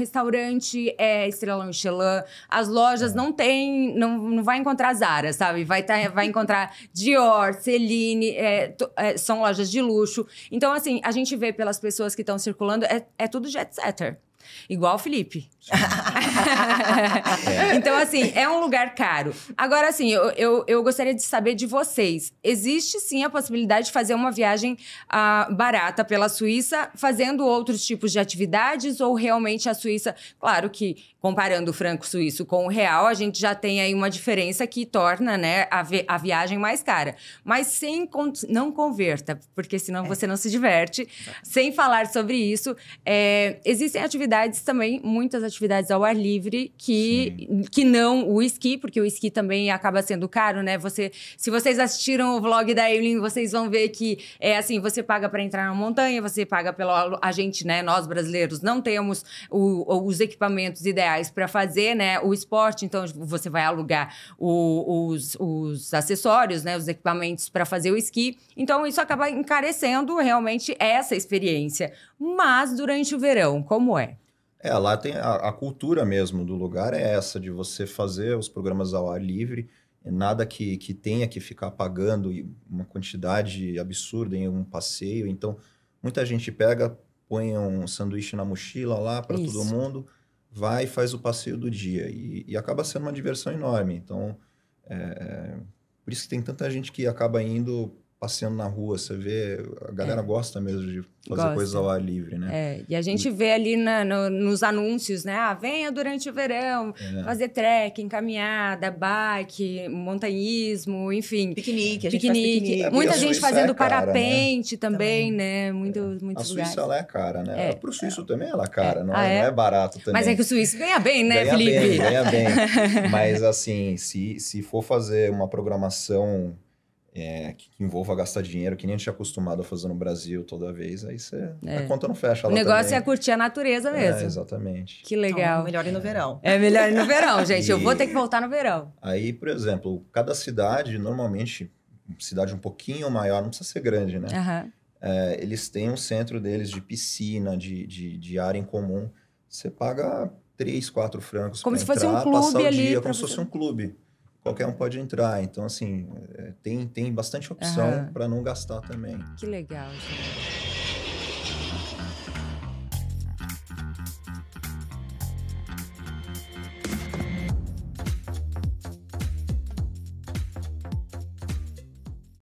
restaurante é Estrela Michelin, as lojas é. não tem, não, não vai encontrar Zara, sabe? Vai, tá, vai encontrar Dior, Celine, é, é, são lojas de luxo. Então, assim, a gente vê pelas pessoas que estão circulando, é, é tudo jet setter. Igual o Felipe. É. Então, assim, é um lugar caro. Agora, assim, eu, eu, eu, gostaria de saber de vocês. Existe sim a possibilidade de fazer uma viagem uh, barata pela Suíça, fazendo outros tipos de atividades, ou realmente a Suíça, claro que comparando o franco suíço com o real, a gente já tem aí uma diferença que torna né, a, vi a viagem mais cara. Mas sem não converta, porque senão é. você não se diverte. Sem falar sobre isso, é, existem atividades também, muitas atividades ao ar livre livre que, que não o esqui, porque o esqui também acaba sendo caro, né? Você, se vocês assistiram o vlog da Evelyn, vocês vão ver que é assim, você paga para entrar na montanha, você paga pelo a gente, né? Nós brasileiros não temos o, os equipamentos ideais para fazer, né? O esporte, então você vai alugar o, os, os acessórios, né? Os equipamentos para fazer o esqui. Então isso acaba encarecendo realmente essa experiência. Mas durante o verão, como é? É, lá tem a, a, cultura mesmo do lugar é essa, de você fazer os programas ao ar livre, nada que, que tenha que ficar pagando uma quantidade absurda em um passeio. Então, muita gente pega, põe um sanduíche na mochila lá para todo mundo, vai e faz o passeio do dia. E, e acaba sendo uma diversão enorme. Então, é, é por isso que tem tanta gente que acaba indo passeando na rua, você vê, a galera é. gosta mesmo de fazer gosta. coisas ao ar livre, né? É, e a gente e... vê ali na, no, nos anúncios, né? Ah, venha durante o verão é. fazer trekking, caminhada, bike, montanhismo, enfim. Piquenique, a gente piquenique. Faz piquenique. Muita gente é fazendo é cara, né? parapente né? também, né? Muito, é. Muitos a Suíça, lugares. ela é cara, né? É. Pro suíço é. também ela é cara, é. não, ah, não, é? barato também. Mas é que o suíço ganha bem, né, ganha Felipe? Bem, ganha bem. Mas, assim, se, se for fazer uma programação é, que, envolva gastar dinheiro, que nem a gente é acostumado a fazer no Brasil toda vez, aí você é. a conta não fecha. O negócio também. é curtir a natureza é, mesmo. É, exatamente. Que legal. Então, melhor ir no verão. É melhor ir no verão, gente. E... Eu vou ter que voltar no verão. Aí, por exemplo, cada cidade, normalmente, cidade um pouquinho maior, não precisa ser grande, né? É, eles têm um centro deles de piscina, de, de, de área em comum. Você paga três, quatro francos. Como se entrar, fosse um clube ali. Dia, como você... se fosse um clube qualquer um pode entrar. Então, assim, é, tem, tem bastante opção uhum. para não gastar também. Que legal, gente.